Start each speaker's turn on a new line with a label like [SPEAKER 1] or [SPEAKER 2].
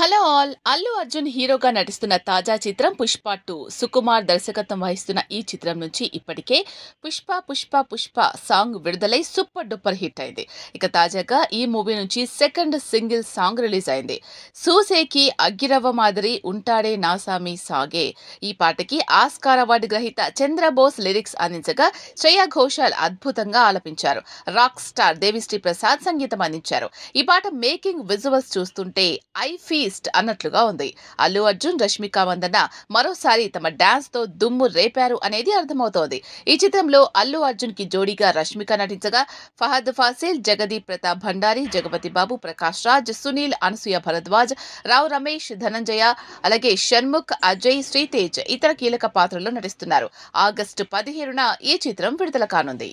[SPEAKER 1] hello all Allu Arjun హీరోగా నటిస్తున్న తాజా చిత్రం పుష్ప టూ సుకుమార్ దర్శకత్వం వహిస్తున్న ఈ చిత్రం నుంచి ఇప్పటికే పుష్ప పుష్ప పుష్ప సాంగ్ విడుదలై సూపర్ డూపర్ హిట్ అయింది ఇక తాజాగా ఈ మూవీ నుంచి సెకండ్ సింగిల్ సాంగ్ రిలీజ్ అయింది సూసేకి అగ్గిరవ్వ మాదిరి ఉంటాడే నాసామి సాగే ఈ పాటకి ఆస్కార్ అవార్డు గ్రహీత చంద్రబోస్ లిరిక్స్ అందించగా శ్రేయా ఘోషాల్ అద్భుతంగా ఆలపించారు రాక్ స్టార్ దేవిశ్రీ ప్రసాద్ సంగీతం అందించారు ఈ పాట మేకింగ్ విజువల్స్ చూస్తుంటే ఐ ఫీ ఈస్ట్ అన్నట్లుగా ఉంది అల్లు అర్జున్ రష్మిక వందన మరోసారి తమ డాన్స్ తో దుమ్ము రేపారు అనేది అర్థమవుతోంది ఈ చిత్రంలో అల్లు అర్జున్ కి జోడీగా రష్మిక నటించగా ఫహద్ ఫాసిల్ జగదీప్ ప్రతాప్ భండారి జగపతి బాబు ప్రకాష్ రాజ్ సునీల్ అనసూయ భరద్వాజ్ రావు రమేష్ ధనంజయ అలాగే షణ్ముఖ్ అజయ్ శ్రీతేజ్ ఇతర కీలక పాత్రల్లో నటిస్తున్నారు ఆగస్టు పదిహేనున ఈ చిత్రం విడుదల కానుంది